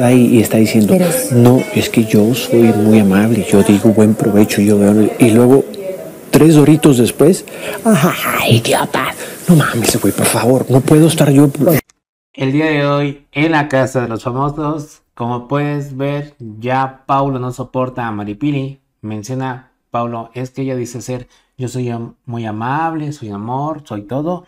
y está diciendo, no, es que yo soy muy amable, yo digo buen provecho, yo veo, y luego tres horitos después, ajá, idiotas, no mames, güey, por favor, no puedo estar yo. El día de hoy, en la casa de los famosos, como puedes ver, ya Paulo no soporta a Maripili, menciona Paulo, es que ella dice ser, yo soy muy amable, soy amor, soy todo.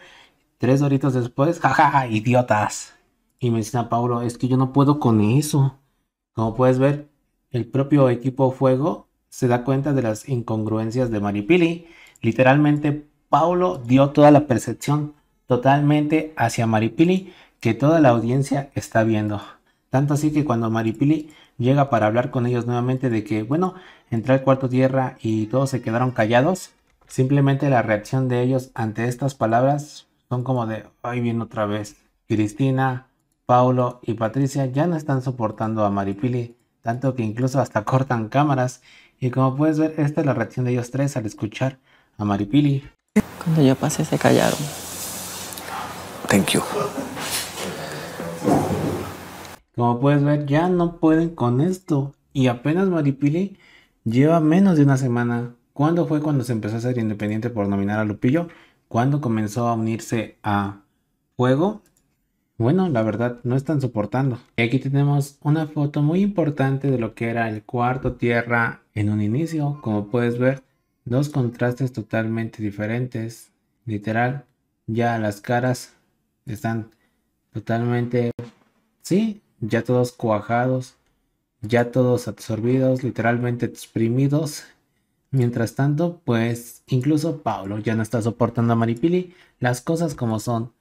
Tres horitos después, jaja, idiotas. Y me a Paulo, es que yo no puedo con eso. Como puedes ver, el propio equipo Fuego se da cuenta de las incongruencias de Maripili. Literalmente, Paulo dio toda la percepción totalmente hacia Maripili que toda la audiencia está viendo. Tanto así que cuando Maripili llega para hablar con ellos nuevamente de que, bueno, entra el cuarto tierra y todos se quedaron callados, simplemente la reacción de ellos ante estas palabras son como de, ahí viene otra vez Cristina, Paulo y Patricia ya no están soportando a Maripili, tanto que incluso hasta cortan cámaras. Y como puedes ver, esta es la reacción de ellos tres al escuchar a Maripili. Cuando yo pasé se callaron. Thank you. Como puedes ver, ya no pueden con esto. Y apenas Maripili lleva menos de una semana. ¿Cuándo fue cuando se empezó a ser independiente por nominar a Lupillo? ¿Cuándo comenzó a unirse a Fuego? Bueno, la verdad, no están soportando. Y aquí tenemos una foto muy importante de lo que era el cuarto tierra en un inicio. Como puedes ver, dos contrastes totalmente diferentes. Literal, ya las caras están totalmente, sí, ya todos cuajados, ya todos absorbidos, literalmente exprimidos. Mientras tanto, pues incluso Pablo ya no está soportando a Maripili, las cosas como son.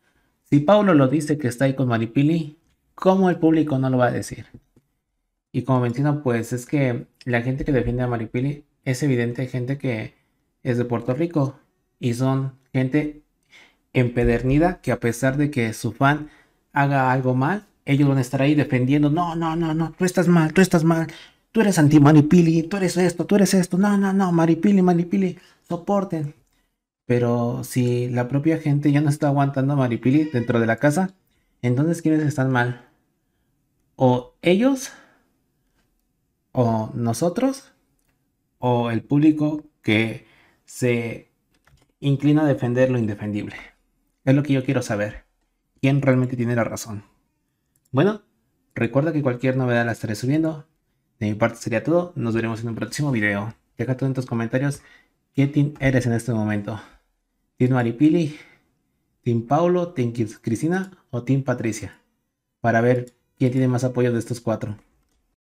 Si Paulo lo dice que está ahí con Maripili, ¿cómo el público no lo va a decir? Y como menciono, pues es que la gente que defiende a Maripili es evidente gente que es de Puerto Rico y son gente empedernida que a pesar de que su fan haga algo mal, ellos van a estar ahí defendiendo, no, no, no, no, tú estás mal, tú estás mal, tú eres anti-Maripili, tú eres esto, tú eres esto, no, no, no, Maripili, Maripili, soporten. Pero si la propia gente ya no está aguantando a Maripili dentro de la casa, entonces ¿quiénes están mal? ¿O ellos? ¿O nosotros? ¿O el público que se inclina a defender lo indefendible? Es lo que yo quiero saber. ¿Quién realmente tiene la razón? Bueno, recuerda que cualquier novedad la estaré subiendo. De mi parte sería todo. Nos veremos en un próximo video. Deja tú en tus comentarios qué team eres en este momento. Team Maripili, Team Paulo, Team Cristina o Team Patricia. Para ver quién tiene más apoyo de estos cuatro.